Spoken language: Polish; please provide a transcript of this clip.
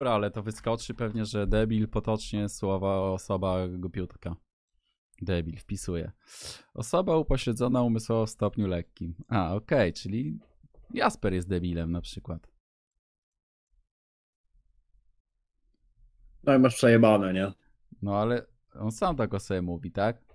Dobra, ale to wyskoczy pewnie, że debil potocznie słowa osoba głupiutka. Debil, wpisuje. Osoba upośledzona umysłowo w stopniu lekkim. A, okej, okay, czyli Jasper jest debilem na przykład. No i masz przejebane, nie? No ale on sam tak o sobie mówi, tak?